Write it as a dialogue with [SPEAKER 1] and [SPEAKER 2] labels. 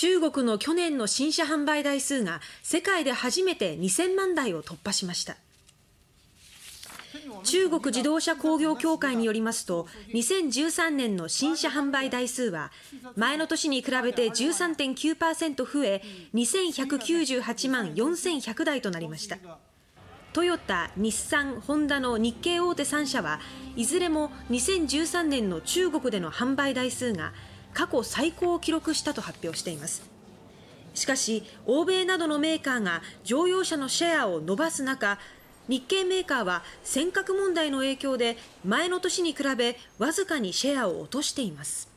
[SPEAKER 1] 中国の去年の新車販売台数が世界で初めて2000万台を突破しました中国自動車工業協会によりますと2013年の新車販売台数は前の年に比べて13.9%増え2198万4100台となりましたトヨタ、日産、ホンダの日系大手3社はいずれも2013年の中国での販売台数が過去最高を記録したと発表していますしかし欧米などのメーカーが乗用車のシェアを伸ばす中日系メーカーは尖閣問題の影響で前の年に比べわずかにシェアを落としています